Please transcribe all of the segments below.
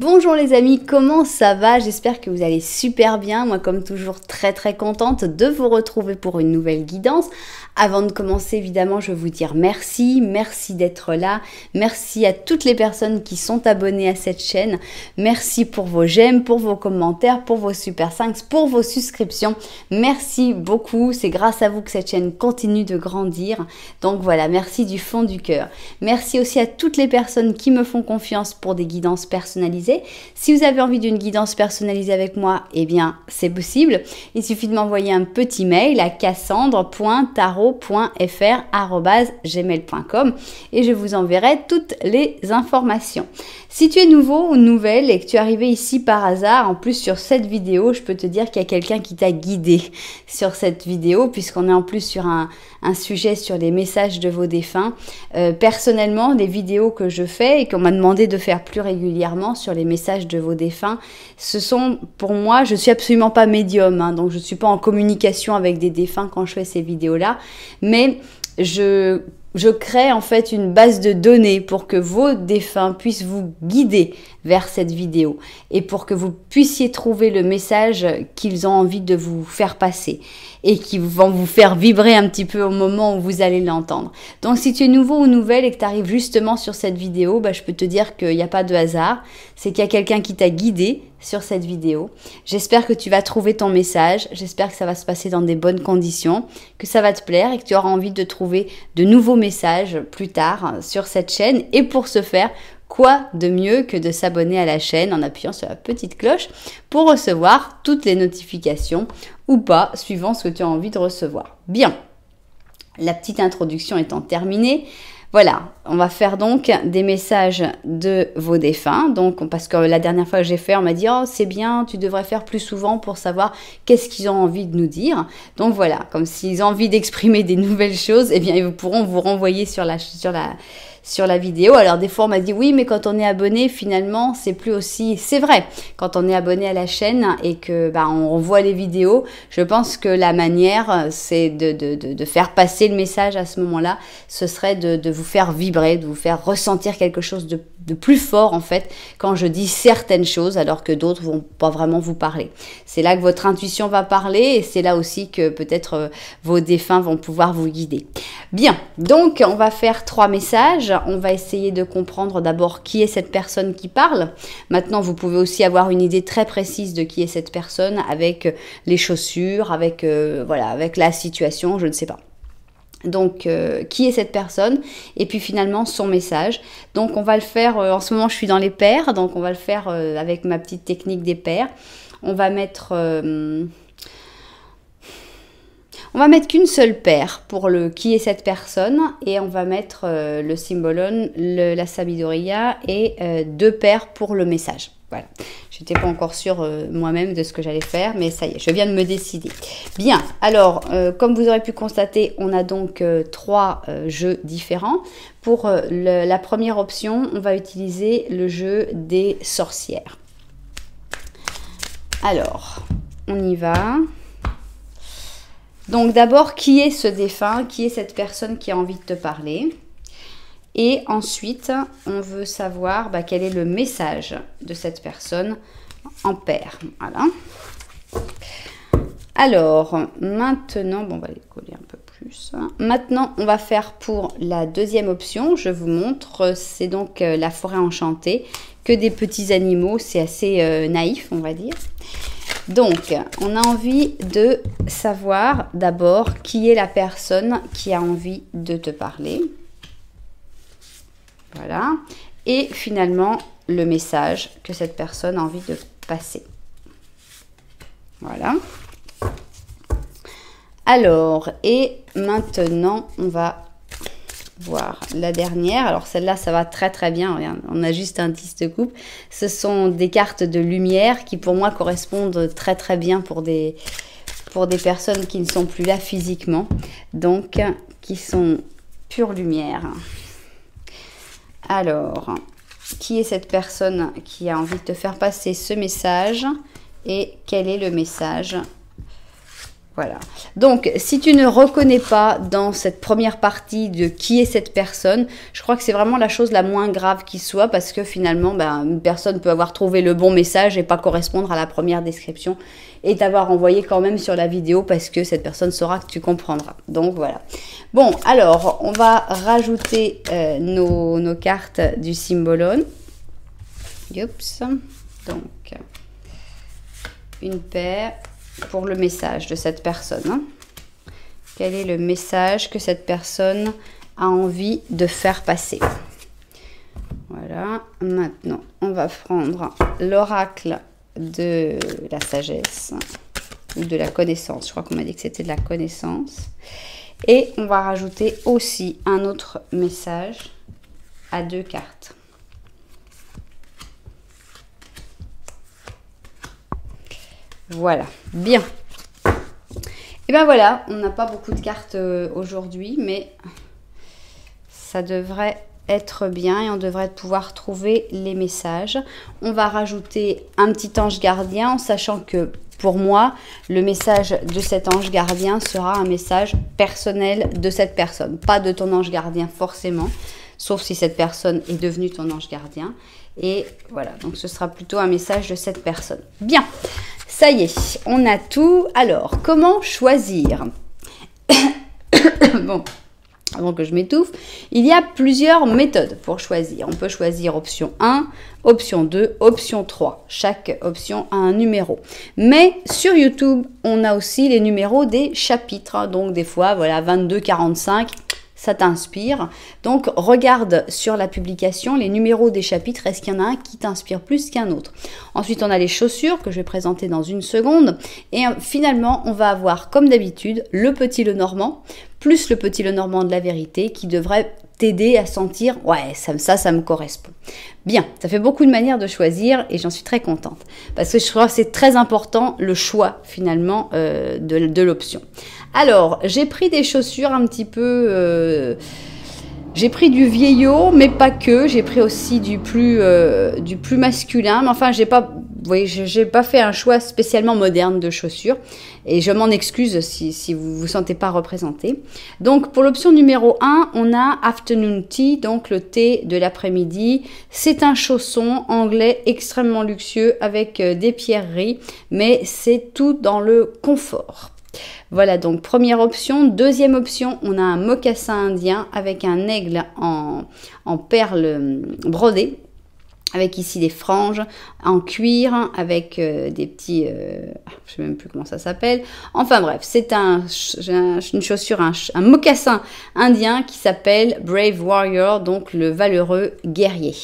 Bonjour les amis, comment ça va J'espère que vous allez super bien. Moi comme toujours très très contente de vous retrouver pour une nouvelle guidance. Avant de commencer évidemment je vais vous dire merci, merci d'être là, merci à toutes les personnes qui sont abonnées à cette chaîne, merci pour vos j'aime, pour vos commentaires, pour vos super 5, pour vos subscriptions. Merci beaucoup, c'est grâce à vous que cette chaîne continue de grandir. Donc voilà, merci du fond du cœur. Merci aussi à toutes les personnes qui me font confiance pour des guidances personnalisées si vous avez envie d'une guidance personnalisée avec moi, eh bien, c'est possible. Il suffit de m'envoyer un petit mail à cassandre.tarot.fr@gmail.com et je vous enverrai toutes les informations. Si tu es nouveau ou nouvelle et que tu es arrivé ici par hasard, en plus sur cette vidéo, je peux te dire qu'il y a quelqu'un qui t'a guidé sur cette vidéo puisqu'on est en plus sur un un sujet sur les messages de vos défunts. Euh, personnellement, les vidéos que je fais et qu'on m'a demandé de faire plus régulièrement sur les messages de vos défunts, ce sont pour moi, je suis absolument pas médium, hein, donc je ne suis pas en communication avec des défunts quand je fais ces vidéos-là, mais je crée en fait une base de données pour que vos défunts puissent vous guider vers cette vidéo et pour que vous puissiez trouver le message qu'ils ont envie de vous faire passer et qui vont vous faire vibrer un petit peu au moment où vous allez l'entendre. Donc si tu es nouveau ou nouvelle et que tu arrives justement sur cette vidéo, bah, je peux te dire qu'il n'y a pas de hasard, c'est qu'il y a quelqu'un qui t'a guidé sur cette vidéo. J'espère que tu vas trouver ton message, j'espère que ça va se passer dans des bonnes conditions, que ça va te plaire et que tu auras envie de trouver de nouveaux messages plus tard sur cette chaîne. Et pour ce faire, Quoi de mieux que de s'abonner à la chaîne en appuyant sur la petite cloche pour recevoir toutes les notifications ou pas, suivant ce que tu as envie de recevoir. Bien, la petite introduction étant terminée, voilà, on va faire donc des messages de vos défunts. Donc, parce que la dernière fois que j'ai fait, on m'a dit Oh, c'est bien, tu devrais faire plus souvent pour savoir qu'est-ce qu'ils ont envie de nous dire. Donc voilà, comme s'ils ont envie d'exprimer des nouvelles choses, eh bien, ils pourront vous renvoyer sur la. Sur la sur la vidéo. Alors des fois on m'a dit oui mais quand on est abonné finalement c'est plus aussi... C'est vrai, quand on est abonné à la chaîne et que bah, on voit les vidéos, je pense que la manière euh, c'est de, faire passer le message à ce moment-là, ce serait de, vous faire vibrer, de vous faire ressentir quelque chose de, de plus fort en fait quand je dis certaines choses alors que d'autres vont pas vraiment vous parler. C'est là que votre intuition va parler et c'est là aussi que peut-être euh, vos défunts vont pouvoir vous guider. Bien, donc on va faire trois messages on va essayer de comprendre d'abord qui est cette personne qui parle. Maintenant, vous pouvez aussi avoir une idée très précise de qui est cette personne avec euh, les chaussures, avec euh, voilà, avec la situation, je ne sais pas. Donc, euh, qui est cette personne Et puis finalement, son message. Donc, on va le faire, en ce moment, je suis dans les paires, donc on va le faire avec ma petite technique des paires. On va mettre on va mettre qu'une seule paire pour le qui est cette personne et on va mettre euh, le symbolon, la sabidoria et euh, deux paires pour le message. Voilà, j'étais pas encore sûre euh, moi-même de ce que j'allais faire, mais ça y est, je viens de me décider. Bien, alors, comme vous aurez pu constater, on a donc trois jeux différents. Pour la première option, on va utiliser le jeu des sorcières. Alors, on y va. Donc d'abord, qui est ce défunt Qui est cette personne qui a envie de te parler Et ensuite, on veut savoir bah, quel est le message de cette personne en père. Voilà. Alors, maintenant, bon, on va les coller un peu plus. Maintenant, on va faire pour la deuxième option. Je vous montre, c'est donc euh, la forêt enchantée, que des petits animaux. C'est assez euh, naïf, on va dire. Donc, on a envie de savoir d'abord qui est la personne qui a envie de te parler. Voilà. Et finalement, le message que cette personne a envie de passer. Voilà. Alors, et maintenant, on va voir la dernière. Alors celle-là, ça va très très bien. On a juste un 10 de coupe. Ce sont des cartes de lumière qui pour moi correspondent très très bien pour des, pour des personnes qui ne sont plus là physiquement. Donc qui sont pure lumière. Alors, qui est cette personne qui a envie de te faire passer ce message et quel est le message voilà. Donc, si tu ne reconnais pas dans cette première partie de qui est cette personne, je crois que c'est vraiment la chose la moins grave qui soit parce que finalement, ben, une personne peut avoir trouvé le bon message et pas correspondre à la première description et t'avoir envoyé quand même sur la vidéo parce que cette personne saura que tu comprendras. Donc voilà. Bon, alors, on va rajouter euh, nos, cartes du Symbolon. Oups Donc, une paire, pour le message de cette personne. Hein. Quel est le message que cette personne a envie de faire passer Voilà, maintenant on va prendre l'oracle de la sagesse ou de la connaissance. Je crois qu'on m'a dit que c'était de la connaissance. Et on va rajouter aussi un autre message à deux cartes. Voilà, bien. Et eh bien, voilà, on n'a pas beaucoup de cartes euh, aujourd'hui, mais ça devrait être bien et on devrait pouvoir trouver les messages. On va rajouter un petit ange gardien en sachant que pour moi, le message de cet ange gardien sera un message personnel de cette personne, pas de ton ange gardien forcément, sauf si cette personne est devenue ton ange gardien. Et voilà, donc ce sera plutôt un message de cette personne. Bien, ça y est, on a tout. Alors, comment choisir Bon, avant que je m'étouffe, il y a plusieurs méthodes pour choisir. On peut choisir option 1, option 2, option 3. Chaque option a un numéro. Mais sur YouTube, on a aussi les numéros des chapitres. Donc des fois, voilà, 22, 45 ça t'inspire. Donc regarde sur la publication les numéros des chapitres, est-ce qu'il y en a un qui t'inspire plus qu'un autre. Ensuite on a les chaussures que je vais présenter dans une seconde. Et euh, finalement on va avoir comme d'habitude le petit le normand, plus le petit le normand de la vérité qui devrait t'aider à sentir ouais ça, ça me correspond. Bien, ça fait beaucoup de manières de choisir et j'en suis très contente parce que je crois que c'est très important le choix finalement euh, de l'option. Alors, j'ai pris des chaussures un petit peu... Euh, j'ai pris du vieillot, mais pas que. J'ai pris aussi du plus, euh, du plus masculin. Mais enfin, j'ai pas, vous voyez, j'ai pas fait un choix spécialement moderne de chaussures. Et je m'en excuse si, si vous vous sentez pas représenté. Donc, pour l'option numéro 1, on a afternoon tea, donc le thé de l'après-midi. C'est un chausson anglais extrêmement luxueux avec euh, des pierreries, mais c'est tout dans le confort. Voilà donc première option. Deuxième option, on a un mocassin indien avec un aigle en, perles euh, brodées avec ici des franges en cuir, avec euh, des petits... Je euh, ah, je sais même plus comment ça s'appelle. Enfin bref, c'est une chaussure, un, un mocassin indien qui s'appelle Brave Warrior, donc le valeureux guerrier.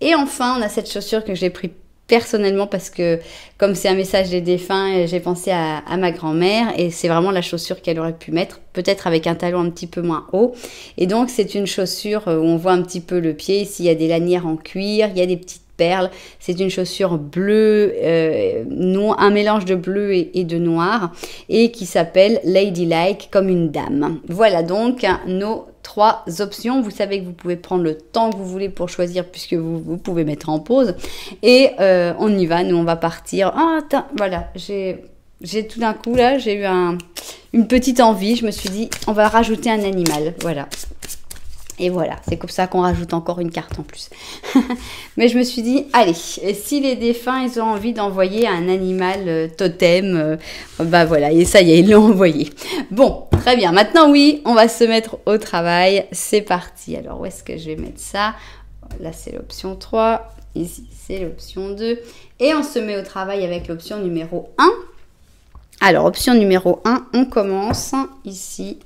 Et enfin, on a cette chaussure que j'ai pris personnellement parce que comme c'est un message des défunts, euh, j'ai pensé à, ma grand-mère et c'est vraiment la chaussure qu'elle aurait pu mettre, peut-être avec un talon un petit peu moins haut. Et donc c'est une chaussure euh, où on voit un petit peu le pied, s'il y a des lanières en cuir, il y a des petites perles, c'est une chaussure bleue, euh, non, un mélange de bleu et, et de noir et qui s'appelle Ladylike comme une dame. Voilà donc nos trois options. Vous savez que vous pouvez prendre le temps que vous voulez pour choisir puisque vous, vous pouvez mettre en pause. Et euh, on y va, nous on va partir. Ah, voilà, j'ai tout d'un coup là, j'ai eu un, une petite envie. Je me suis dit, on va rajouter un animal. Voilà, et voilà, c'est comme ça qu'on rajoute encore une carte en plus. Mais je me suis dit, allez, si les défunts, ils ont envie d'envoyer un animal euh, totem, euh, bah voilà, et ça y est, ils l'ont envoyé. Bon, très bien, maintenant oui, on va se mettre au travail. C'est parti. Alors, où est-ce que je vais mettre ça Là, c'est l'option 3. Ici, c'est l'option 2. Et on se met au travail avec l'option numéro 1. Alors, option numéro 1, on commence ici.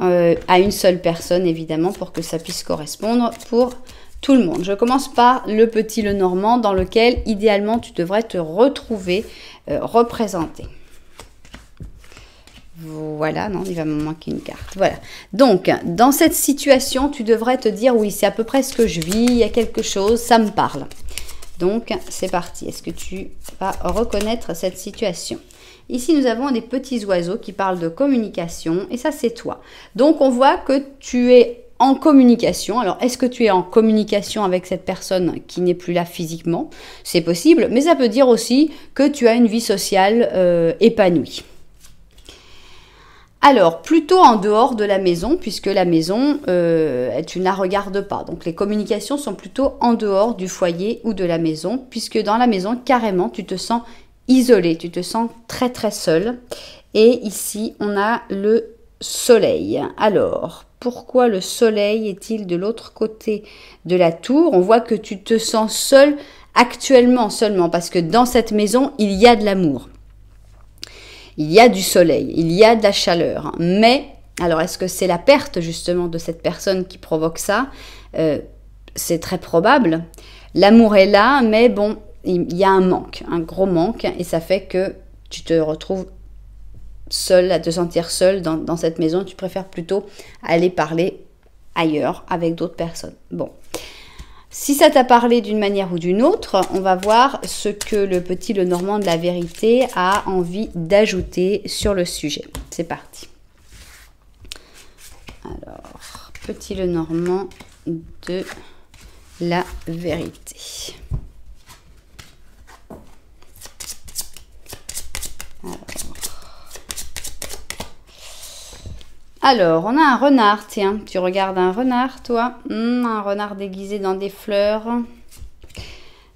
Euh, à une seule personne, évidemment, pour que ça puisse correspondre pour tout le monde. Je commence par le petit le normand dans lequel idéalement tu devrais te retrouver euh, représenté. Voilà, non, il va me manquer une carte. Voilà. Donc, dans cette situation, tu devrais te dire, oui, c'est à peu près ce que je vis, il y a quelque chose, ça me parle. Donc, c'est parti. Est-ce que tu vas reconnaître cette situation Ici, nous avons des petits oiseaux qui parlent de communication et ça, c'est toi. Donc, on voit que tu es en communication. Alors, est-ce que tu es en communication avec cette personne qui n'est plus là physiquement C'est possible, mais ça peut dire aussi que tu as une vie sociale euh, épanouie. Alors, plutôt en dehors de la maison, puisque la maison, euh, tu ne la regardes pas. Donc, les communications sont plutôt en dehors du foyer ou de la maison, puisque dans la maison, carrément, tu te sens isolé, tu te sens très très seul. Et ici, on a le soleil. Alors, pourquoi le soleil est-il de l'autre côté de la tour On voit que tu te sens seul actuellement seulement, parce que dans cette maison, il y a de l'amour. Il y a du soleil, il y a de la chaleur. Mais, alors est-ce que c'est la perte justement de cette personne qui provoque ça euh, C'est très probable. L'amour est là, mais bon, il y a un manque, un gros manque, et ça fait que tu te retrouves seul, à te sentir seul dans, dans cette maison. Tu préfères plutôt aller parler ailleurs avec d'autres personnes. Bon. Si ça t'a parlé d'une manière ou d'une autre, on va voir ce que le petit le normand de la vérité a envie d'ajouter sur le sujet. C'est parti. Alors, petit le normand de la vérité. Alors. on a un renard, tiens. Tu regardes un renard, toi hmm, Un renard déguisé dans des fleurs.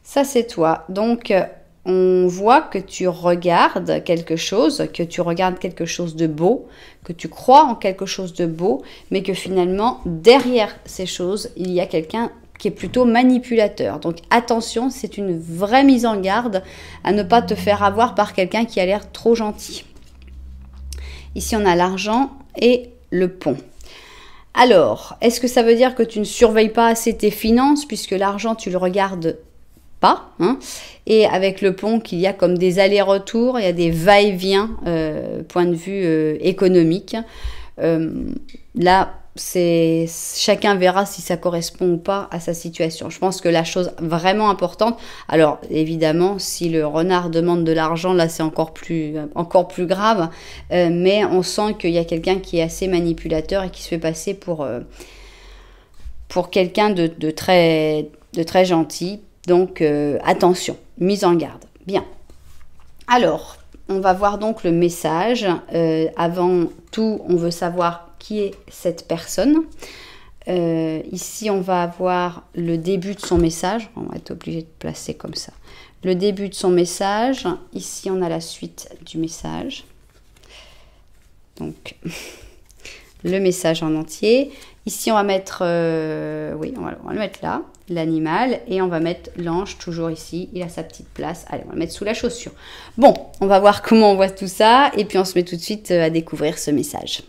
Ça, c'est toi. Donc, on voit que tu regardes quelque chose, que tu regardes quelque chose de beau, que tu crois en quelque chose de beau, mais que finalement, derrière ces choses, il y a quelqu'un est plutôt manipulateur. Donc attention, c'est une vraie mise en garde à ne pas te faire avoir par quelqu'un qui a l'air trop gentil. Ici, on a l'argent et le pont. Alors, est-ce que ça veut dire que tu ne surveilles pas assez tes finances puisque l'argent, tu le regardes pas hein Et avec le pont qu'il y a comme des allers-retours, il y a des va-et-vient, euh, point de vue euh, économique. Euh, là, c'est chacun verra si ça correspond ou pas à sa situation. Je pense que la chose vraiment importante, alors évidemment, si le renard demande de l'argent, là c'est encore plus encore plus grave, euh, mais on sent qu'il y a quelqu'un qui est assez manipulateur et qui se fait passer pour euh, pour quelqu'un de, très de très gentil. Donc euh, attention, mise en garde. Bien. Alors, on va voir donc le message. avant tout, on veut savoir qui est cette personne. Euh, ici, on va avoir le début de son message. On va être obligé de placer comme ça. Le début de son message. Ici, on a la suite du message. Donc, le message en entier. Ici, on va mettre, euh, oui, on on va, le mettre là, l'animal, et on va mettre l'ange toujours ici. Il a sa petite place. Allez, on va le mettre sous la chaussure. Bon, on va voir comment on voit tout ça, et puis on se met tout de suite euh, à découvrir ce message.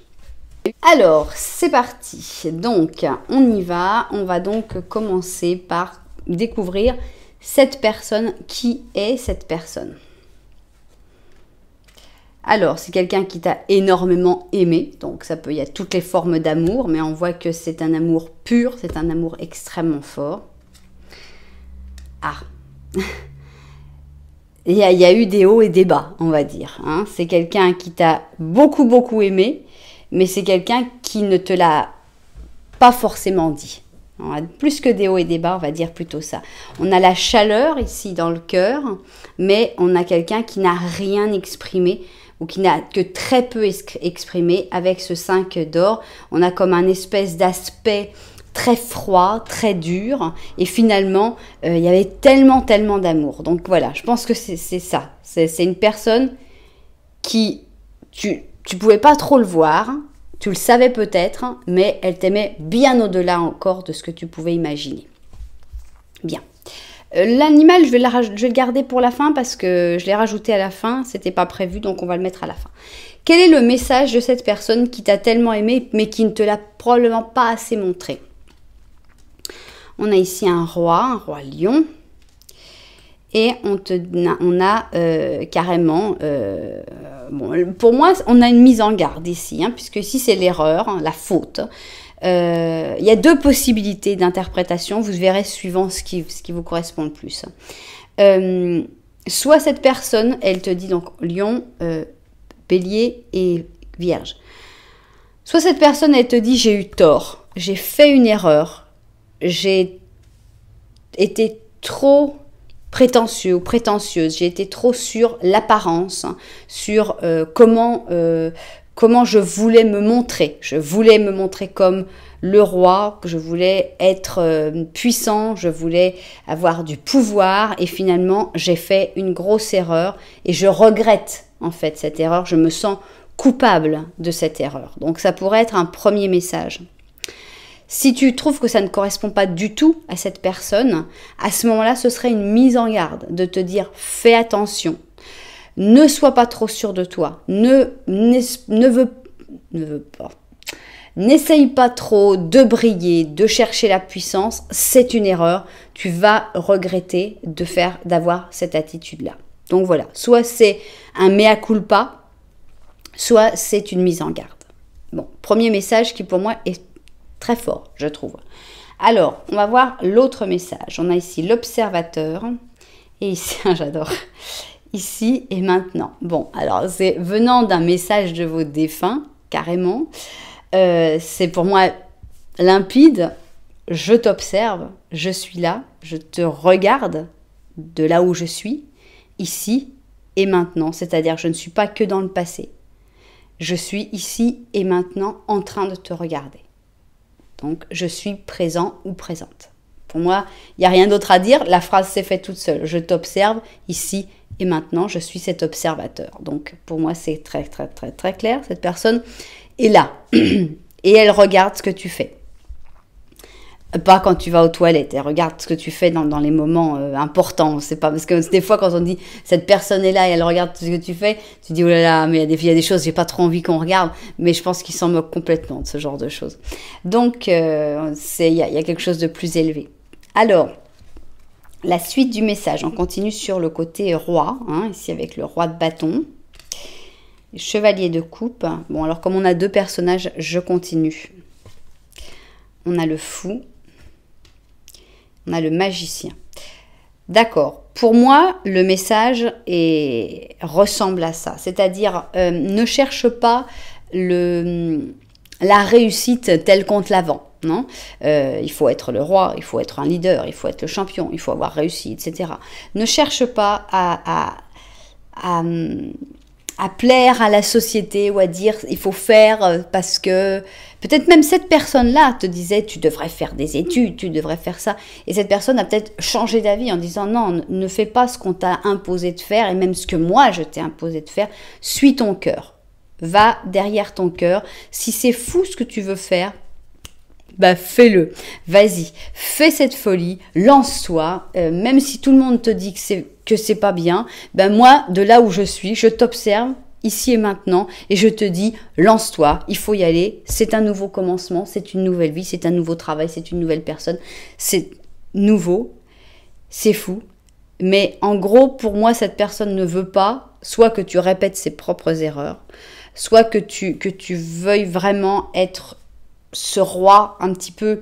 Alors, c'est parti. Donc, on y va. On va donc commencer par découvrir cette personne. Qui est cette personne alors, c'est quelqu'un qui t'a énormément aimé, donc ça peut, il y a toutes les formes d'amour, mais on voit que c'est un amour pur, c'est un amour extrêmement fort. Ah Il y, a, y a eu des hauts et des bas, on va dire. Hein. C'est quelqu'un qui t'a beaucoup, beaucoup aimé, mais c'est quelqu'un qui ne te l'a pas forcément dit. plus que des hauts et des bas, on va dire plutôt ça. On a la chaleur ici dans le cœur, mais on a quelqu'un qui n'a rien exprimé ou qui n'a que très peu exprimé avec ce 5 d'or. On a comme un espèce d'aspect très froid, très dur, et finalement, euh, il y avait tellement, tellement d'amour. Donc voilà, je pense que c'est ça. C'est une personne qui, tu, tu pouvais pas trop le voir, tu le savais peut-être, mais elle t'aimait bien au-delà encore de ce que tu pouvais imaginer. Bien. Euh, l'animal, je, vais le garder pour la fin parce que je l'ai rajouté à la fin, c'était pas prévu, donc on va le mettre à la fin. Quel est le message de cette personne qui t'a tellement aimé mais qui ne te l'a probablement pas assez montré On a ici un roi, un roi lion, et on, on a euh, carrément, euh, pour moi, on a une mise en garde ici, hein, puisque si c'est l'erreur, hein, la faute. Euh, il y a deux possibilités d'interprétation, vous verrez suivant ce qui, ce qui vous correspond le plus. soit cette personne, elle te dit donc lion, bélier et vierge. Soit cette personne, elle te dit j'ai eu tort, j'ai fait une erreur, j'ai été trop prétentieux ou prétentieuse, j'ai été trop sur l'apparence, sur euh, comment, euh, comment je voulais me montrer. Je voulais me montrer comme le roi, je voulais être euh, puissant, je voulais avoir du pouvoir et finalement j'ai fait une grosse erreur et je regrette en fait cette erreur, je me sens coupable de cette erreur. Donc ça pourrait être un premier message. Si tu trouves que ça ne correspond pas du tout à cette personne, à ce moment-là, ce serait une mise en garde de te dire fais attention, ne sois pas trop sûr de toi, ne, ne, veux, ne pas. N'essaye pas trop de briller, de chercher la puissance, c'est une erreur. Tu vas regretter de faire, d'avoir cette attitude-là. Donc voilà, soit c'est un mea culpa, soit c'est une mise en garde. Bon, premier message qui pour moi est Très fort, je trouve. Alors, on va voir l'autre message. On a ici l'observateur. Et ici, j'adore. Ici et maintenant. Bon, alors c'est venant d'un message de vos défunts, carrément. Euh, c'est pour moi limpide. Je t'observe, je suis là, je te regarde de là où je suis, ici et maintenant. C'est-à-dire, je ne suis pas que dans le passé. Je suis ici et maintenant en train de te regarder. Donc, je suis présent ou présente. Pour moi, il n'y a rien d'autre à dire. La phrase s'est faite toute seule. Je t'observe ici et maintenant. Je suis cet observateur. Donc, pour moi, c'est très, très, très, très clair. Cette personne est là. et elle regarde ce que tu fais pas quand tu vas aux toilettes et regarde ce que tu fais dans, les moments euh, importants. C'est pas parce que des fois quand on dit cette personne est là et elle regarde ce que tu fais, tu dis oh là mais il y, y, a des choses j'ai pas trop envie qu'on regarde, mais je pense qu'ils s'en moquent complètement de ce genre de choses. Donc euh, c'est il y, a quelque chose de plus élevé. Alors la suite du message, on continue sur le côté roi, hein, ici avec le roi de bâton, chevalier de coupe. Bon alors comme on a deux personnages, je continue. On a le fou on a le magicien. D'accord. Pour moi, le message ressemble à ça. C'est-à-dire, euh, ne cherche pas la réussite telle qu'on te Non euh, il faut être le roi, il faut être un leader, il faut être le champion, il faut avoir réussi, etc. Ne cherche pas à, à plaire à la société ou à dire il faut faire parce que Peut-être même cette personne-là te disait tu devrais faire des études, tu devrais faire ça. Et cette personne a peut-être changé d'avis en disant non, ne fais pas ce qu'on t'a imposé de faire et même ce que moi je t'ai imposé de faire. Suis ton cœur. Va derrière ton cœur. Si c'est fou ce que tu veux faire, bah fais-le, vas-y, fais cette folie, lance-toi, euh, même si tout le monde te dit que c'est que c'est pas bien, ben moi de là où je suis, je t'observe ici et maintenant, et je te dis, lance-toi, il faut y aller, c'est un nouveau commencement, c'est une nouvelle vie, c'est un nouveau travail, c'est une nouvelle personne, c'est nouveau, c'est fou. Mais en gros, pour moi, cette personne ne veut pas, soit que tu répètes ses propres erreurs, soit que tu, que tu veuilles vraiment être ce roi un petit peu...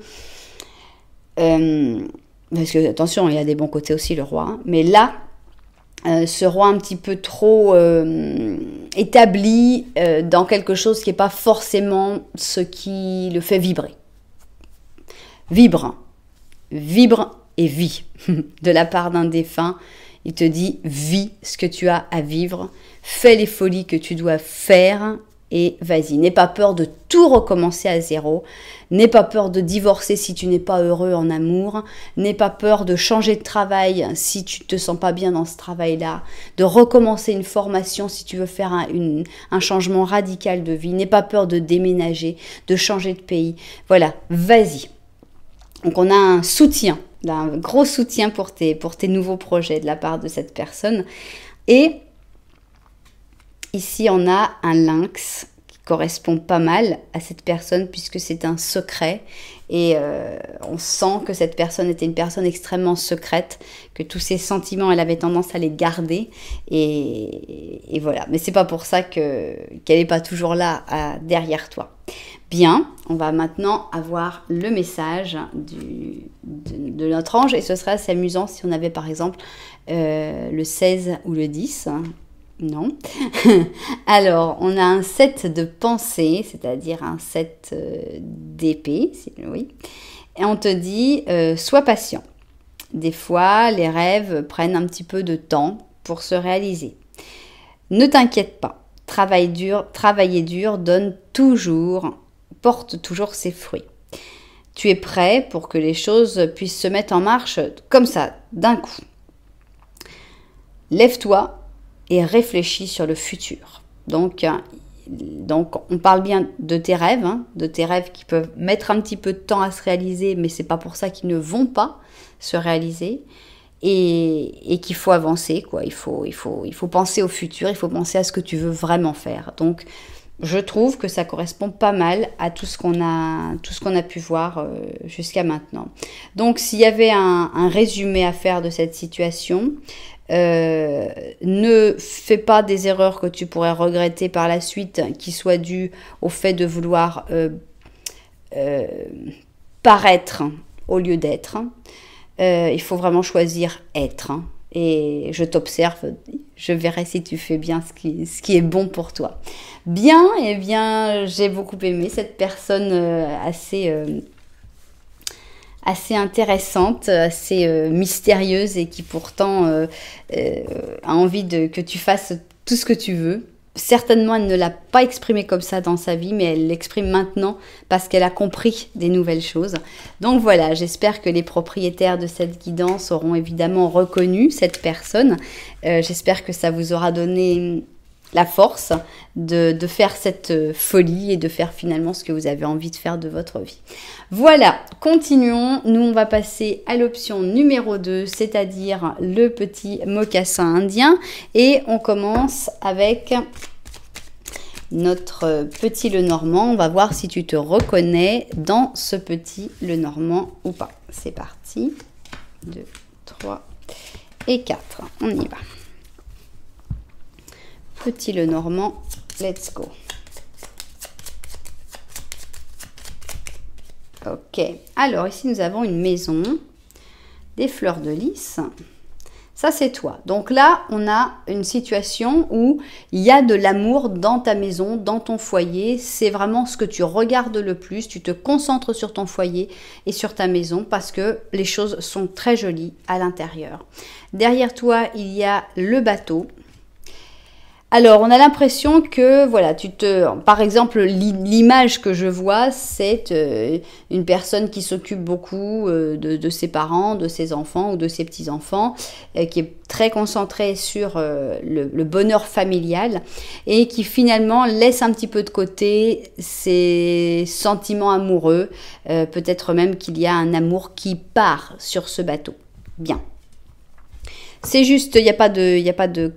Euh, parce que attention, il y a des bons côtés aussi, le roi. Hein, mais là, ce euh, roi un petit peu trop euh, établi euh, dans quelque chose qui n'est pas forcément ce qui le fait vibrer. Vibre, vibre et vis. De la part d'un défunt, il te dit vis ce que tu as à vivre, fais les folies que tu dois faire et vas-y. N'aie pas peur de tout recommencer à zéro. N'aie pas peur de divorcer si tu n'es pas heureux en amour. N'aie pas peur de changer de travail si tu ne te sens pas bien dans ce travail-là. De recommencer une formation si tu veux faire un, changement radical de vie. N'aie pas peur de déménager, de changer de pays. Voilà, vas-y. Donc on a un soutien, un gros soutien pour tes, pour tes nouveaux projets de la part de cette personne. Et Ici, on a un lynx qui correspond pas mal à cette personne puisque c'est un secret et euh, on sent que cette personne était une personne extrêmement secrète, que tous ses sentiments, elle avait tendance à les garder et, voilà. Mais c'est pas pour ça que qu'elle n'est pas toujours là derrière toi. Bien, on va maintenant avoir le message de, notre ange et ce serait assez amusant si on avait par exemple euh, le 16 ou le 10 non. Alors, on a un set de pensées, c'est-à-dire un set euh, d'épées, oui. Et on te dit, euh, sois patient. Des fois, les rêves prennent un petit peu de temps pour se réaliser. Ne t'inquiète pas. Travaille dur, travailler dur donne toujours, porte toujours ses fruits. Tu es prêt pour que les choses puissent se mettre en marche comme ça, d'un coup. Lève-toi et réfléchis sur le futur. Donc, hein, donc on parle bien de tes rêves, hein, de tes rêves qui peuvent mettre un petit peu de temps à se réaliser, mais c'est pas pour ça qu'ils ne vont pas se réaliser. Et, qu'il faut avancer, quoi. Il faut, il, faut, il faut penser au futur, il faut penser à ce que tu veux vraiment faire. Donc, je trouve que ça correspond pas mal à tout ce qu'on a, tout ce qu'on a pu voir euh, jusqu'à maintenant. Donc, s'il y avait un, résumé à faire de cette situation, euh, ne fais pas des erreurs que tu pourrais regretter par la suite, qui soient dues au fait de vouloir euh, euh, paraître au lieu d'être. il faut vraiment choisir être. Et je t'observe, je verrai si tu fais bien ce qui, est bon pour toi. Bien, et eh bien, j'ai beaucoup aimé cette personne assez assez intéressante, assez euh, mystérieuse et qui pourtant euh, euh, a envie que tu fasses tout ce que tu veux. Certainement, elle ne l'a pas exprimé comme ça dans sa vie, mais elle l'exprime maintenant parce qu'elle a compris des nouvelles choses. Donc voilà, j'espère que les propriétaires de cette guidance auront évidemment reconnu cette personne. j'espère que ça vous aura donné la force de, faire cette folie et de faire finalement ce que vous avez envie de faire de votre vie. Voilà, continuons. Nous, on va passer à l'option numéro 2, c'est-à-dire le petit mocassin indien. Et on commence avec notre petit le normand. On va voir si tu te reconnais dans ce petit le normand ou pas. C'est parti. 2, 3 et 4. On y va. Petit le Normand, let's go. Ok, alors ici nous avons une maison, des fleurs de lys. Ça c'est toi. Donc là, on a une situation où il y a de l'amour dans ta maison, dans ton foyer. C'est vraiment ce que tu regardes le plus. Tu te concentres sur ton foyer et sur ta maison parce que les choses sont très jolies à l'intérieur. Derrière toi, il y a le bateau. Alors, on a l'impression que, voilà, tu te. Par exemple, l'image que je vois, c'est euh, une personne qui s'occupe beaucoup euh, de, ses parents, de ses enfants ou de ses petits-enfants, euh, qui est très concentrée sur le, bonheur familial et qui finalement laisse un petit peu de côté ses sentiments amoureux. Peut-être même qu'il y a un amour qui part sur ce bateau. Bien. C'est juste, il n'y a pas de,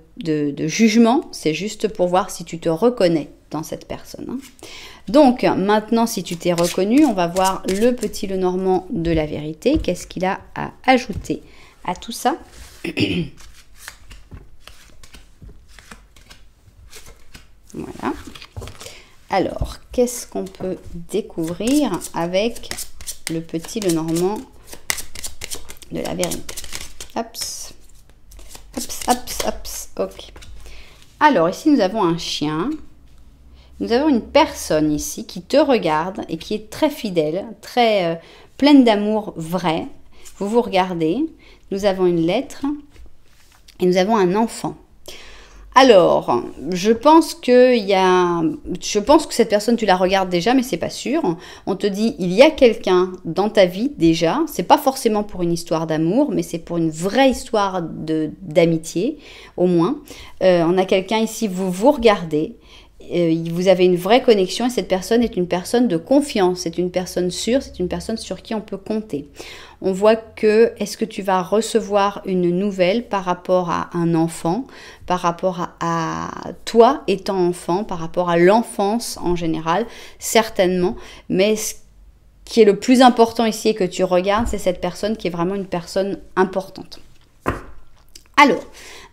jugement, c'est juste pour voir si tu te reconnais dans cette personne. Hein. Donc, maintenant, si tu t'es reconnu, on va voir le petit Lenormand de la vérité. Qu'est-ce qu'il a à ajouter à tout ça Voilà. Alors, qu'est-ce qu'on peut découvrir avec le petit Lenormand de la vérité Hop Ok. Alors, ici, nous avons un chien. Nous avons une personne ici qui te regarde et qui est très fidèle, très euh, pleine d'amour vrai. Vous vous regardez. Nous avons une lettre et nous avons un enfant. Alors, je pense que je pense que cette personne tu la regardes déjà, mais c'est pas sûr. On te dit il y a quelqu'un dans ta vie déjà. C'est pas forcément pour une histoire d'amour, mais c'est pour une vraie histoire de d'amitié au moins. Euh, on a quelqu'un ici, vous vous regardez euh, vous avez une vraie connexion et cette personne est une personne de confiance, c'est une personne sûre, c'est une personne sur qui on peut compter on voit que est-ce que tu vas recevoir une nouvelle par rapport à un enfant, par rapport à, toi étant enfant, par rapport à l'enfance en général, certainement, mais ce qui est le plus important ici et que tu regardes, c'est cette personne qui est vraiment une personne importante. Alors,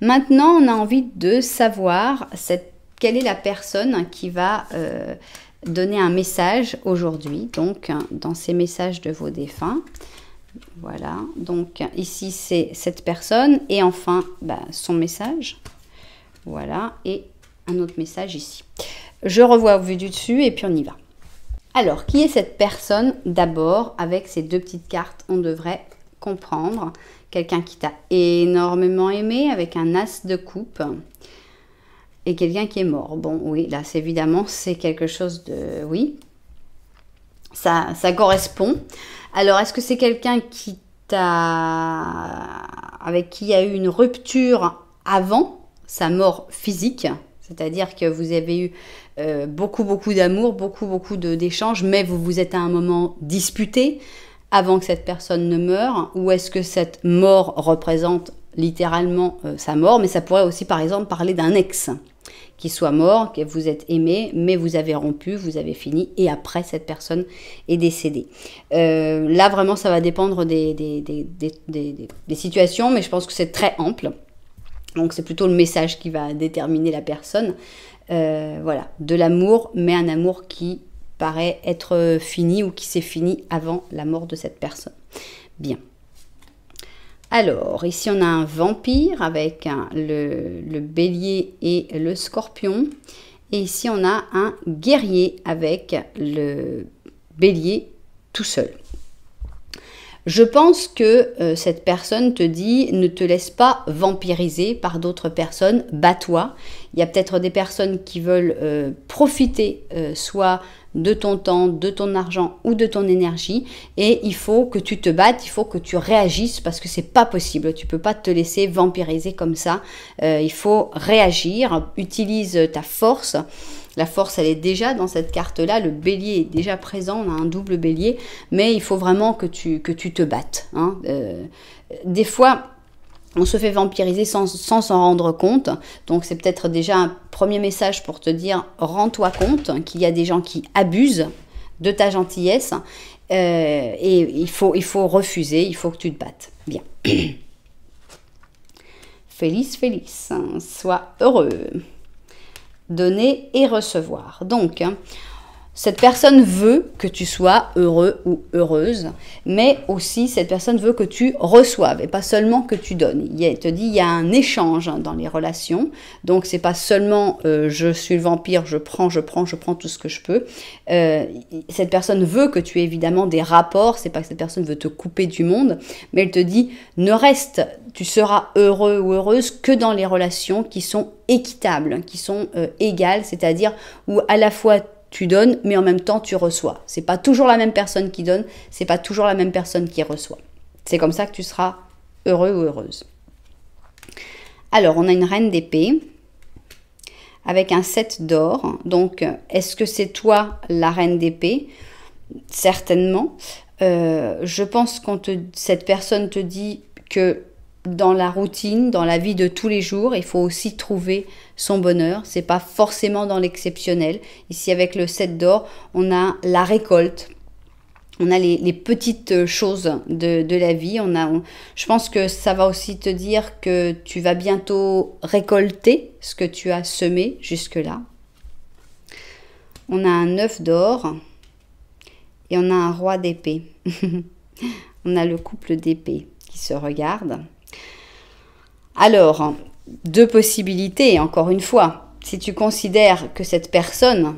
maintenant, on a envie de savoir quelle est la personne qui va euh, donner un message aujourd'hui, donc hein, dans ces messages de vos défunts. Voilà, donc ici c'est cette personne et enfin bah, son message. Voilà, et un autre message ici. Je revois au vu du dessus et puis on y va. Alors, qui est cette personne D'abord, avec ces deux petites cartes, on devrait comprendre. Quelqu'un qui t'a énormément aimé avec un as de coupe et quelqu'un qui est mort. Bon, oui, là, c'est évidemment, c'est quelque chose de... Oui, ça, ça correspond. Alors, est-ce que c'est quelqu'un qui t'a. avec qui il y a eu une rupture avant sa mort physique c'est-à-dire que vous avez eu euh, beaucoup, beaucoup d'amour, beaucoup, beaucoup d'échanges, mais vous vous êtes à un moment disputé avant que cette personne ne meure, ou est-ce que cette mort représente littéralement euh, sa mort, mais ça pourrait aussi par exemple parler d'un ex soit mort, que vous êtes aimé, mais vous avez rompu, vous avez fini, et après cette personne est décédée. Euh, là vraiment ça va dépendre des, des, des, des situations, mais je pense que c'est très ample. Donc c'est plutôt le message qui va déterminer la personne. Euh, voilà, de l'amour, mais un amour qui paraît être fini ou qui s'est fini avant la mort de cette personne. Bien. Alors, ici on a un vampire avec le, bélier et le scorpion. Et ici on a un guerrier avec le bélier tout seul. Je pense que euh, cette personne te dit ne te laisse pas vampiriser par d'autres personnes, bats-toi. Il y a peut-être des personnes qui veulent euh, profiter euh, soit de ton temps, de ton argent ou de ton énergie et il faut que tu te battes, il faut que tu réagisses parce que c'est pas possible, tu peux pas te laisser vampiriser comme ça. Euh, il faut réagir, utilise ta force. La force, elle est déjà dans cette carte-là. Le bélier est déjà présent. On a un double bélier. Mais il faut vraiment que tu, que tu te battes. Hein. Euh, des fois, on se fait vampiriser sans s'en rendre compte. Donc c'est peut-être déjà un premier message pour te dire, rends-toi compte qu'il y a des gens qui abusent de ta gentillesse euh, et il faut, il faut refuser, il faut que tu te battes. Bien. Félix, Félix, sois heureux. Donner et recevoir. Donc, cette personne veut que tu sois heureux ou heureuse, mais aussi cette personne veut que tu reçoives et pas seulement que tu donnes. Il te dit il y a un échange hein, dans les relations, donc c'est pas seulement euh, je suis le vampire, je prends, je prends, je prends tout ce que je peux. Euh, cette personne veut que tu aies évidemment des rapports, c'est pas que cette personne veut te couper du monde, mais elle te dit ne reste, tu seras heureux ou heureuse que dans les relations qui sont équitables, qui sont euh, égales, c'est-à-dire où à la fois tu donnes, mais en même temps tu reçois. C'est pas toujours la même personne qui donne, c'est pas toujours la même personne qui reçoit. C'est comme ça que tu seras heureux ou heureuse. Alors, on a une reine d'épée avec un 7 d'or. Donc, est-ce que c'est toi la reine d'épée Certainement. Euh, je pense quand cette personne te dit que dans la routine, dans la vie de tous les jours, il faut aussi trouver son bonheur. C'est pas forcément dans l'exceptionnel. Ici, avec le 7 d'or, on a la récolte. On a les, petites euh, choses de, la vie. je pense que ça va aussi te dire que tu vas bientôt récolter ce que tu as semé jusque-là. On a un 9 d'or et on a un roi d'épée. on a le couple d'épée qui se regarde. Alors, deux possibilités, encore une fois. Si tu considères que cette personne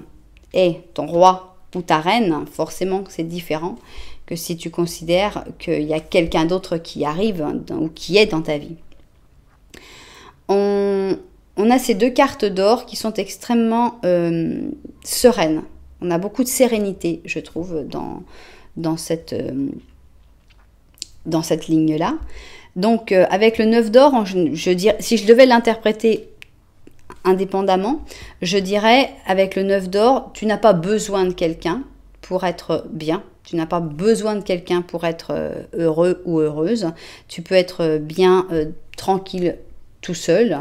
est ton roi ou ta reine, forcément c'est différent que si tu considères qu'il y a quelqu'un d'autre qui arrive ou qui est dans ta vie. On, a ces deux cartes d'or qui sont extrêmement euh, sereines. On a beaucoup de sérénité, je trouve, dans euh, cette ligne-là. Donc euh, avec le 9 d'or, je, si je devais l'interpréter indépendamment, je dirais avec le 9 d'or, tu n'as pas besoin de quelqu'un pour être bien. Tu n'as pas besoin de quelqu'un pour être euh, heureux ou heureuse. Tu peux être euh, bien tranquille tout seul.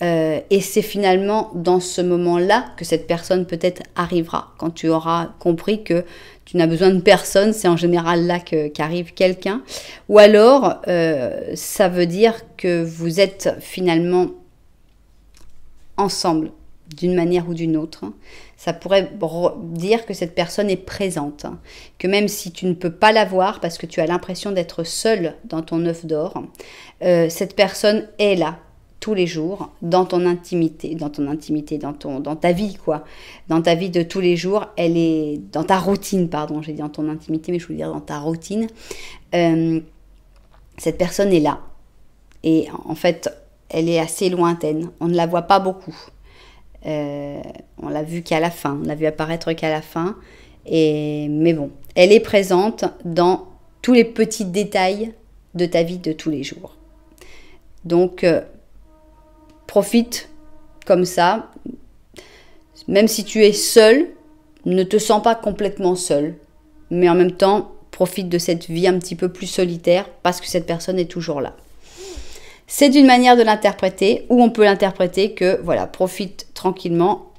et c'est finalement dans ce moment-là que cette personne peut-être arrivera, quand tu auras compris que tu n'as besoin de personne, c'est en général là qu'arrive quelqu'un. Ou alors, euh, ça veut dire que vous êtes finalement ensemble d'une manière ou d'une autre. Hein. Ça pourrait dire que cette personne est présente, hein. que même si tu ne peux pas la voir parce que tu as l'impression d'être seul dans ton œuf d'or, euh, cette personne est là les jours dans ton intimité, dans ton intimité, dans ton, dans ta vie quoi, dans ta vie de tous les jours, elle est dans ta routine pardon, j'ai dit dans ton intimité mais je voulais dire dans ta routine. Euh, cette personne est là et en fait elle est assez lointaine, on ne la voit pas beaucoup. Euh, on l'a vu qu'à la fin, on l'a vu apparaître qu'à la fin. Et, mais bon, elle est présente dans tous les petits détails de ta vie de tous les jours. Donc, euh, Profite comme ça. Même si tu es seul, ne te sens pas complètement seul. Mais en même temps, profite de cette vie un petit peu plus solitaire parce que cette personne est toujours là. C'est une manière de l'interpréter ou on peut l'interpréter que voilà, profite tranquillement,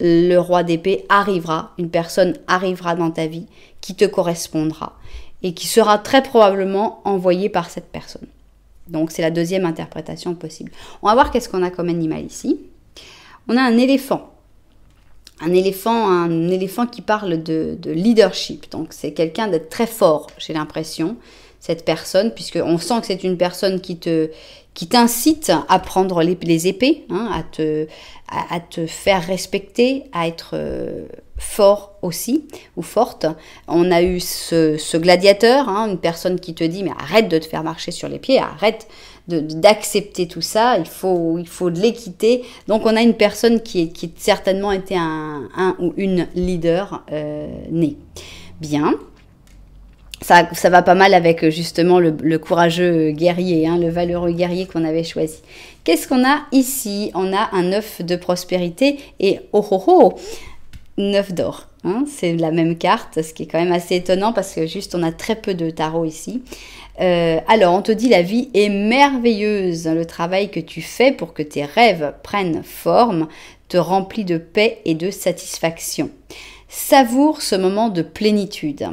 le roi d'épée arrivera, une personne arrivera dans ta vie qui te correspondra et qui sera très probablement envoyée par cette personne. Donc c'est la deuxième interprétation possible. On va voir qu'est-ce qu'on a comme animal ici. On a un éléphant. Un éléphant, un éléphant qui parle de, leadership. Donc c'est quelqu'un d'être très fort, j'ai l'impression, cette personne, puisqu'on sent que c'est une personne qui te qui t'incite à prendre les, épées, hein, à, te, à, te faire respecter, à être... Euh, fort aussi ou forte. On a eu ce, gladiateur, hein, une personne qui te dit mais arrête de te faire marcher sur les pieds, arrête d'accepter tout ça, il faut, il faut de l'équité. Donc on a une personne qui, est, certainement été un, ou une leader euh, née. Bien. Ça, ça, va pas mal avec justement le, courageux guerrier, hein, le valeureux guerrier qu'on avait choisi. Qu'est-ce qu'on a ici On a un œuf de prospérité et oh oh oh Neuf d'or. Hein. c'est la même carte, ce qui est quand même assez étonnant parce que juste on a très peu de tarot ici. Euh, alors on te dit la vie est merveilleuse, le travail que tu fais pour que tes rêves prennent forme te remplit de paix et de satisfaction. Savoure ce moment de plénitude.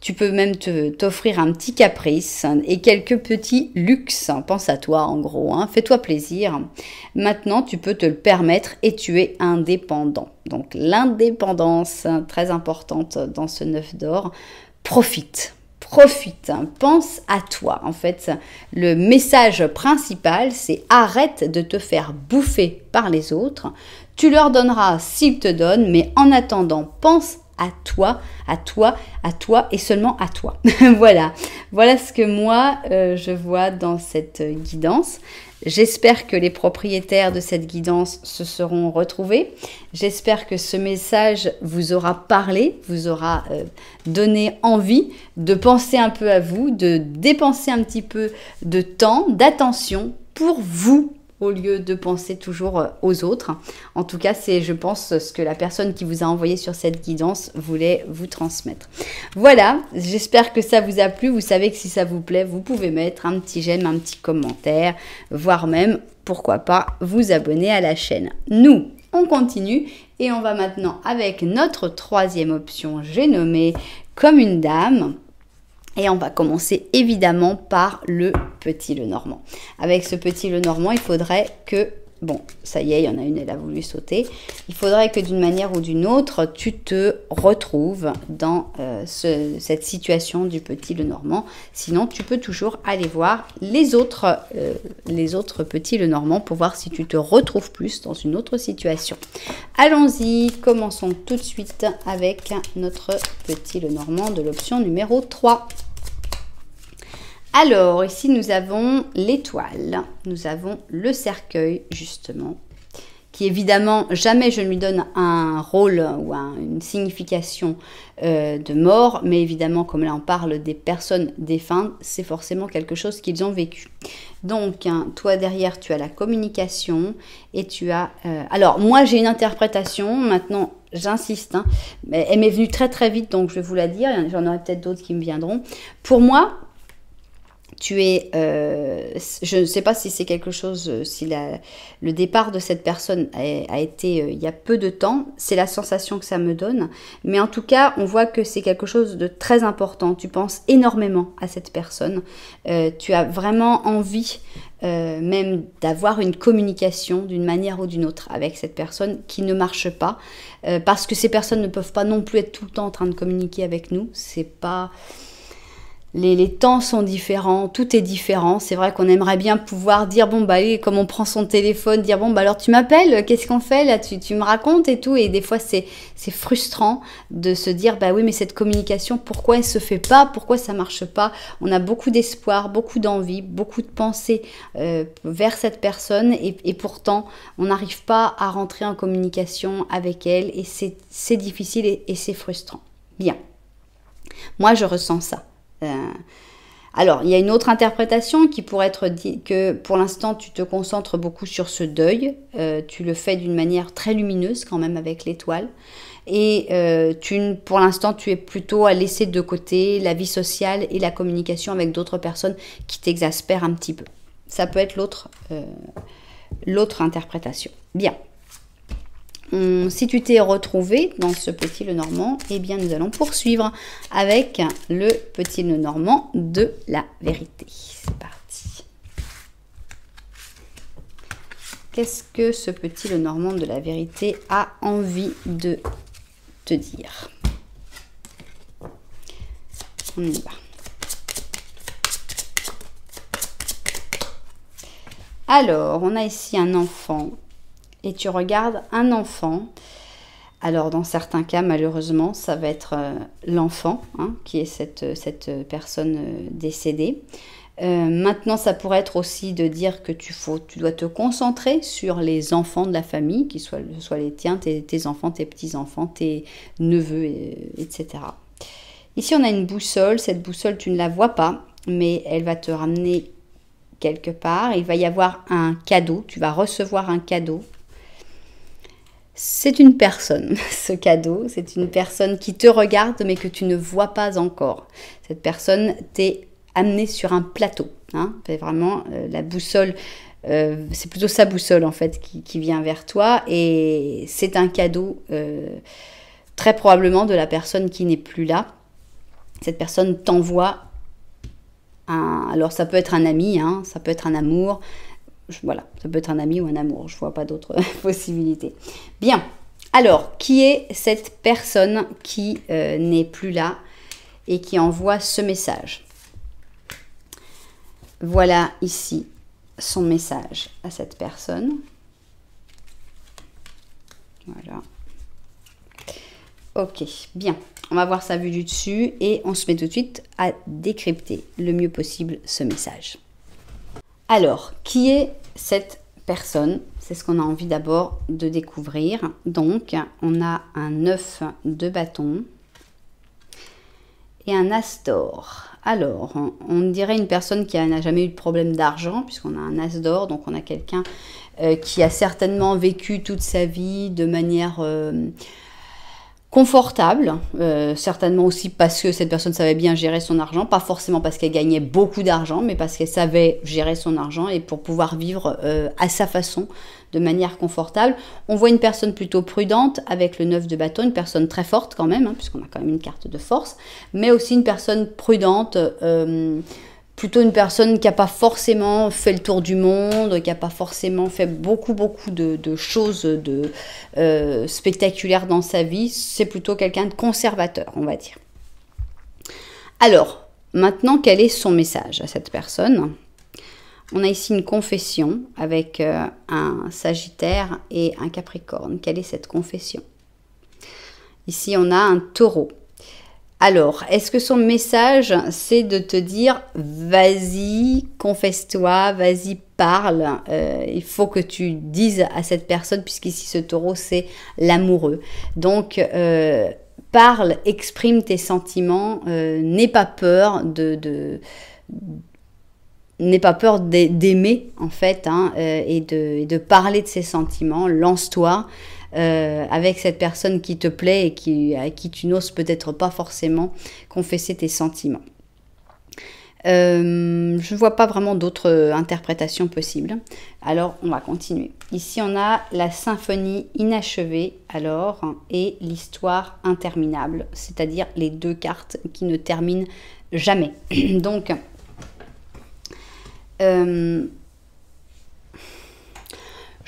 Tu peux même t'offrir un petit caprice et quelques petits luxes. Pense à toi en gros, hein. fais-toi plaisir. Maintenant, tu peux te le permettre et tu es indépendant. Donc l'indépendance, très importante dans ce neuf d'or, profite profite, pense à toi. En fait, le message principal, c'est arrête de te faire bouffer par les autres. Tu leur donneras s'ils te donnent, mais en attendant, pense à toi, à toi, à toi et seulement à toi. voilà, voilà ce que moi euh, je vois dans cette guidance. J'espère que les propriétaires de cette guidance se seront retrouvés. J'espère que ce message vous aura parlé, vous aura euh, donné envie de penser un peu à vous, de dépenser un petit peu de temps, d'attention pour vous au lieu de penser toujours euh, aux autres. En tout cas, c'est, je pense, ce que la personne qui vous a envoyé sur cette guidance voulait vous transmettre. Voilà, j'espère que ça vous a plu. Vous savez que si ça vous plaît, vous pouvez mettre un petit j'aime, un petit commentaire, voire même, pourquoi pas, vous abonner à la chaîne. Nous, on continue et on va maintenant avec notre troisième option, j'ai nommé comme une dame. Et on va commencer évidemment par le petit le normand. Avec ce petit le normand, il faudrait que Bon, ça y est, il y en a une, elle a voulu sauter. Il faudrait que d'une manière ou d'une autre, tu te retrouves dans euh, cette situation du petit le normand. Sinon, tu peux toujours aller voir les autres, euh, les autres petits le normand pour voir si tu te retrouves plus dans une autre situation. Allons-y, commençons tout de suite avec notre petit le normand de l'option numéro 3. Alors, ici, nous avons l'étoile. Nous avons le cercueil, justement, qui évidemment, jamais je ne lui donne un rôle ou une signification euh, de mort, mais évidemment, comme là on parle des personnes défuntes, c'est forcément quelque chose qu'ils ont vécu. Donc, hein, toi derrière, tu as la communication et tu as... Euh, alors, moi, j'ai une interprétation, maintenant, j'insiste, hein, elle m'est venue très très vite, donc je vais vous la dire, j'en aurai peut-être d'autres qui me viendront. Pour moi, tu es, euh, je ne sais pas si c'est quelque chose, euh, si le départ de cette personne a, été euh, il y a peu de temps, c'est la sensation que ça me donne, mais en tout cas, on voit que c'est quelque chose de très important. Tu penses énormément à cette personne, tu as vraiment envie même d'avoir une communication d'une manière ou d'une autre avec cette personne qui ne marche pas, parce que ces personnes ne peuvent pas non plus être tout le temps en train de communiquer avec nous. C'est pas les, temps sont différents, tout est différent. C'est vrai qu'on aimerait bien pouvoir dire, bon, bah, comme on prend son téléphone, dire, bon, bah, alors tu m'appelles, qu'est-ce qu'on fait là, tu, tu, me racontes et tout. Et des fois, c'est frustrant de se dire, bah oui, mais cette communication, pourquoi elle se fait pas Pourquoi ça marche pas On a beaucoup d'espoir, beaucoup d'envie, beaucoup de pensées euh, vers cette personne et, et pourtant, on n'arrive pas à rentrer en communication avec elle et c'est difficile et c'est frustrant. Bien. Moi, je ressens ça. Euh, alors, il y a une autre interprétation qui pourrait être dit que pour l'instant, tu te concentres beaucoup sur ce deuil. Euh, tu le fais d'une manière très lumineuse quand même avec l'étoile. Et euh, tu, pour l'instant, tu es plutôt à laisser de côté la vie sociale et la communication avec d'autres personnes qui t'exaspèrent un petit peu. Ça peut être l'autre euh, interprétation. Bien. Hum, si tu t'es retrouvé dans ce petit le normand, eh bien nous allons poursuivre avec le petit le normand de la vérité. C'est parti. Qu'est-ce que ce petit le normand de la vérité a envie de te dire On y va. Alors, on a ici un enfant et tu regardes un enfant. Alors dans certains cas, malheureusement, ça va être euh, l'enfant hein, qui est cette, euh, euh, personne décédée. maintenant, ça pourrait être aussi de dire que tu, faut, tu dois te concentrer sur les enfants de la famille, qu'ils soient, soient, les tiens, tes, enfants, tes petits-enfants, tes neveux, etc. Ici, on a une boussole. Cette boussole, tu ne la vois pas, mais elle va te ramener quelque part. Il va y avoir un cadeau. Tu vas recevoir un cadeau c'est une personne, ce cadeau, c'est une personne qui te regarde mais que tu ne vois pas encore. Cette personne t'est amenée sur un plateau. C'est hein. vraiment euh, la boussole, euh, c'est plutôt sa boussole en fait qui, vient vers toi et c'est un cadeau euh, très probablement de la personne qui n'est plus là. Cette personne t'envoie un... Alors ça peut être un ami, hein, ça peut être un amour, voilà, ça peut être un ami ou un amour, je vois pas d'autres possibilités. Bien, alors, qui est cette personne qui euh, n'est plus là et qui envoie ce message Voilà ici son message à cette personne. Voilà. Ok, bien. On va voir sa vue du dessus et on se met tout de suite à décrypter le mieux possible ce message. Alors, qui est cette personne C'est ce qu'on a envie d'abord de découvrir. Donc, on a un œuf de bâton et un as d'or. Alors, on dirait une personne qui n'a jamais eu de problème d'argent, puisqu'on a un as d'or, donc on a quelqu'un euh, qui a certainement vécu toute sa vie de manière... Euh, confortable, euh, certainement aussi parce que cette personne savait bien gérer son argent, pas forcément parce qu'elle gagnait beaucoup d'argent, mais parce qu'elle savait gérer son argent et pour pouvoir vivre euh, à sa façon, de manière confortable. On voit une personne plutôt prudente avec le 9 de bâton, une personne très forte quand même, hein, puisqu'on a quand même une carte de force, mais aussi une personne prudente. Euh, plutôt une personne qui n'a pas forcément fait le tour du monde, qui n'a pas forcément fait beaucoup, beaucoup de, choses de, euh, spectaculaires dans sa vie. C'est plutôt quelqu'un de conservateur, on va dire. Alors, maintenant, quel est son message à cette personne On a ici une confession avec euh, un Sagittaire et un Capricorne. Quelle est cette confession Ici, on a un taureau. Alors, est-ce que son message, c'est de te dire, vas-y, confesse-toi, vas-y, parle, euh, il faut que tu dises à cette personne, puisqu'ici ce taureau, c'est l'amoureux. Donc, euh, parle, exprime tes sentiments, euh, n'aie pas peur de, n'aie pas peur d'aimer en fait hein, et, de, parler de ses sentiments, lance-toi. Euh, avec cette personne qui te plaît et qui, à qui tu n'oses peut-être pas forcément confesser tes sentiments. Euh, je ne vois pas vraiment d'autres interprétations possibles. Alors, on va continuer. Ici, on a la symphonie inachevée, alors, et l'histoire interminable, c'est-à-dire les deux cartes qui ne terminent jamais. Donc, euh,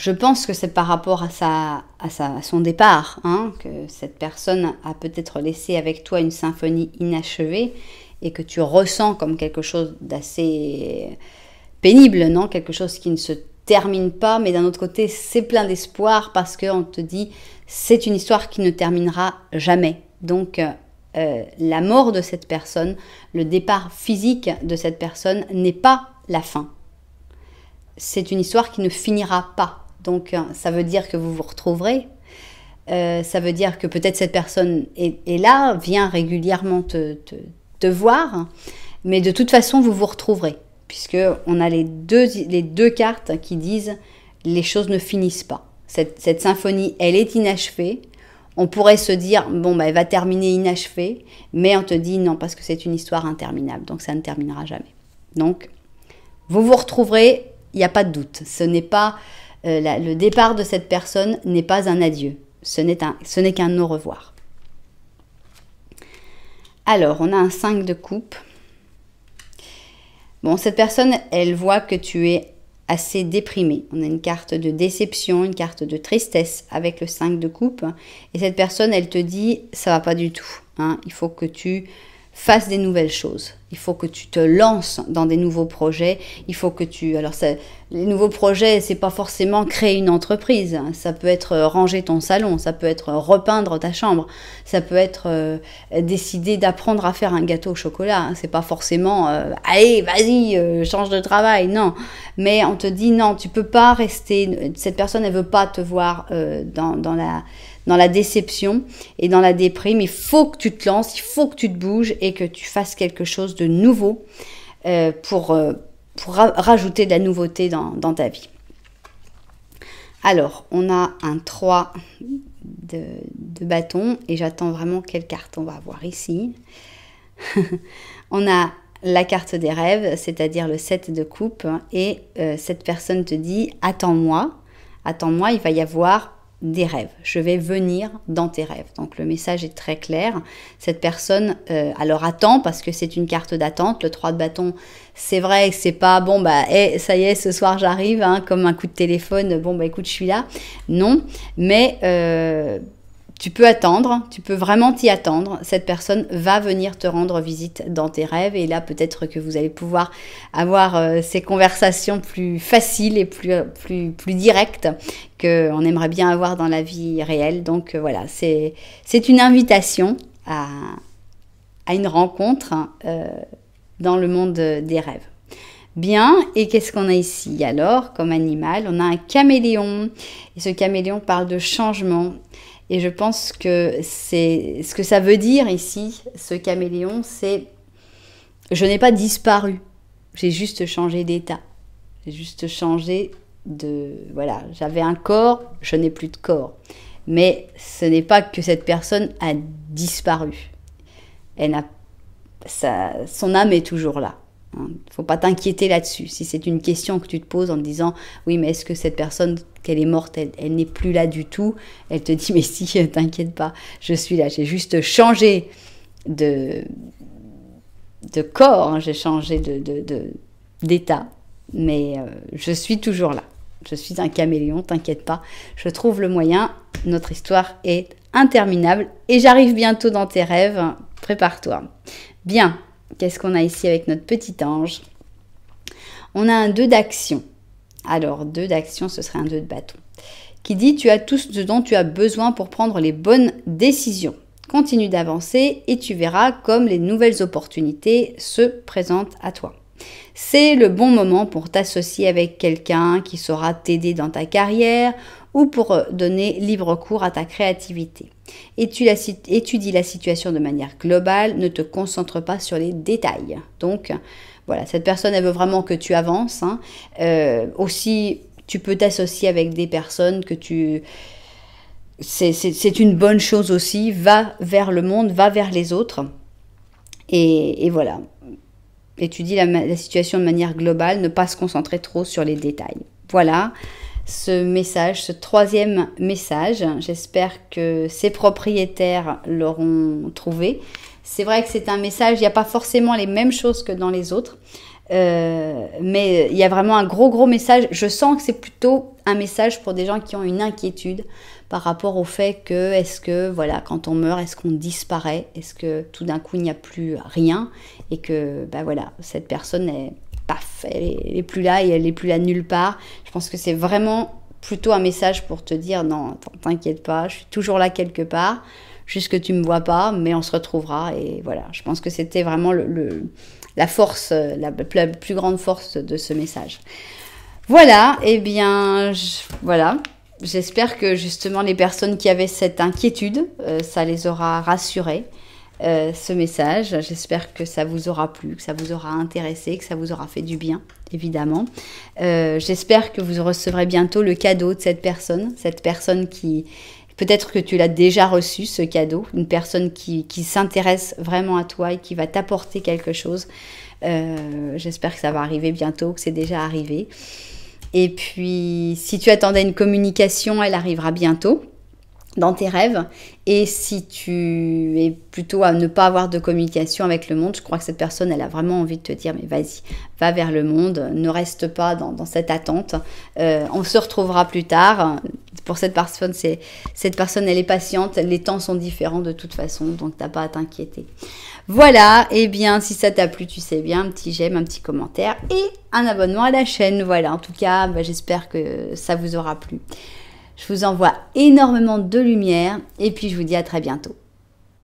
je pense que c'est par rapport à, sa, à, sa, à son départ, hein, que cette personne a peut-être laissé avec toi une symphonie inachevée et que tu ressens comme quelque chose d'assez pénible, non Quelque chose qui ne se termine pas, mais d'un autre côté, c'est plein d'espoir parce qu'on te dit c'est une histoire qui ne terminera jamais. Donc, euh, la mort de cette personne, le départ physique de cette personne n'est pas la fin. C'est une histoire qui ne finira pas. Donc hein, ça veut dire que vous vous retrouverez. Euh, ça veut dire que peut-être cette personne est, là, vient régulièrement te, voir, mais de toute façon vous vous retrouverez, puisque on a les deux, les deux cartes qui disent les choses ne finissent pas. Cette, symphonie, elle est inachevée. On pourrait se dire bon bah, elle va terminer inachevée, mais on te dit non parce que c'est une histoire interminable, donc ça ne terminera jamais. Donc vous vous retrouverez, il n'y a pas de doute. Ce n'est pas euh, le départ de cette personne n'est pas un adieu, ce n'est qu'un au revoir. Alors, on a un 5 de coupe. Bon, cette personne, elle voit que tu es assez déprimé. On a une carte de déception, une carte de tristesse avec le 5 de coupe. Et cette personne, elle te dit, ça va pas du tout. Hein. Il faut que tu fasses des nouvelles choses. Il faut que tu te lances dans des nouveaux projets. Il faut que tu. Alors, les nouveaux projets, c'est pas forcément créer une entreprise. Ça peut être euh, ranger ton salon. Ça peut être euh, repeindre ta chambre. Ça peut être euh, décider d'apprendre à faire un gâteau au chocolat. n'est pas forcément. Allez, vas-y, change de travail. Non. Mais on te dit non, tu peux pas rester. Cette personne, elle veut pas te voir dans, dans la dans la déception et dans la déprime. Il faut que tu te lances, il faut que tu te bouges et que tu fasses quelque chose de nouveau euh, pour, euh, pour rajouter de la nouveauté dans, ta vie. Alors, on a un 3 de, de bâton et j'attends vraiment quelle carte on va avoir ici. on a la carte des rêves, c'est-à-dire le 7 de coupe, hein, et euh, cette personne te dit attends-moi, attends-moi, il va y avoir des rêves. Je vais venir dans tes rêves. Donc le message est très clair. Cette personne alors euh, attend parce que c'est une carte d'attente. Le 3 de bâton, c'est vrai, c'est pas bon bah ça y est, ce soir j'arrive, hein, comme un coup de téléphone, bon bah écoute, je suis là. Non, mais euh, tu peux attendre, tu peux vraiment t'y attendre. Cette personne va venir te rendre visite dans tes rêves et là peut-être que vous allez pouvoir avoir euh, ces conversations plus faciles et plus, euh, plus, plus directes qu'on aimerait bien avoir dans la vie réelle. Donc euh, voilà, c'est une invitation à, une rencontre dans le monde des rêves. Bien, et qu'est-ce qu'on a ici alors comme animal On a un caméléon. Et ce caméléon parle de changement. Et je pense que c'est ce que ça veut dire ici, ce caméléon, c'est je n'ai pas disparu, j'ai juste changé d'état, j'ai juste changé de voilà, j'avais un corps, je n'ai plus de corps. Mais ce n'est pas que cette personne a disparu. Elle sa... son âme est toujours là. Il faut pas t'inquiéter là-dessus. Si c'est une question que tu te poses en te disant oui mais est-ce que cette personne qu'elle est morte, elle, n'est plus là du tout, elle te dit mais si, t'inquiète pas, je suis là, j'ai juste changé de, de corps, hein. j'ai changé de, d'état, mais euh, je suis toujours là. Je suis un caméléon, t'inquiète pas, je trouve le moyen, notre histoire est interminable et j'arrive bientôt dans tes rêves, prépare-toi. Bien, Qu'est-ce qu'on a ici avec notre petit ange On a un 2 d'action. Alors, 2 d'action, ce serait un 2 de bâton. Qui dit Tu as tout ce dont tu as besoin pour prendre les bonnes décisions. Continue d'avancer et tu verras comme les nouvelles opportunités se présentent à toi. C'est le bon moment pour t'associer avec quelqu'un qui saura t'aider dans ta carrière ou pour euh, donner libre cours à ta créativité. Et tu Étudie la situation de manière globale, ne te concentre pas sur les détails. Donc voilà, cette personne, elle veut vraiment que tu avances. Hein. Euh, aussi, tu peux t'associer avec des personnes que tu... C'est une bonne chose aussi, va vers le monde, va vers les autres. Et, et voilà, étudie la, la situation de manière globale, ne pas se concentrer trop sur les détails. Voilà, ce message, ce troisième message. J'espère que ses propriétaires l'auront trouvé. C'est vrai que c'est un message, il n'y a pas forcément les mêmes choses que dans les autres, euh, mais il y a vraiment un gros gros message. Je sens que c'est plutôt un message pour des gens qui ont une inquiétude par rapport au fait que est-ce que voilà quand on meurt est-ce qu'on disparaît est-ce que tout d'un coup il n'y a plus rien et que ben voilà cette personne est elle n'est plus là et elle n'est plus là nulle part. Je pense que c'est vraiment plutôt un message pour te dire non, t'inquiète pas, je suis toujours là quelque part, juste que tu me vois pas, mais on se retrouvera. Et voilà, je pense que c'était vraiment la force, la, plus grande force de ce message. Voilà, et eh bien, voilà. J'espère que justement les personnes qui avaient cette inquiétude, euh, ça les aura rassurées. Euh, ce message. J'espère que ça vous aura plu, que ça vous aura intéressé, que ça vous aura fait du bien, évidemment. Euh, j'espère que vous recevrez bientôt le cadeau de cette personne, cette personne qui... Peut-être que tu l'as déjà reçu, ce cadeau, une personne qui, s'intéresse vraiment à toi et qui va t'apporter quelque chose. Euh, j'espère que ça va arriver bientôt, que c'est déjà arrivé. Et puis, si tu attendais une communication, elle arrivera bientôt dans tes rêves. Et si tu es plutôt à ne pas avoir de communication avec le monde, je crois que cette personne, elle a vraiment envie de te dire, mais vas-y, va vers le monde, ne reste pas dans, cette attente. Euh, on se retrouvera plus tard. Pour cette personne, c'est cette personne, elle est patiente. Les temps sont différents de toute façon, donc t'as pas à t'inquiéter. Voilà. Et eh bien, si ça t'a plu, tu sais bien, un petit j'aime, un petit commentaire et un abonnement à la chaîne. Voilà. En tout cas, bah, j'espère que ça vous aura plu. Je vous envoie énormément de lumière et puis je vous dis à très bientôt.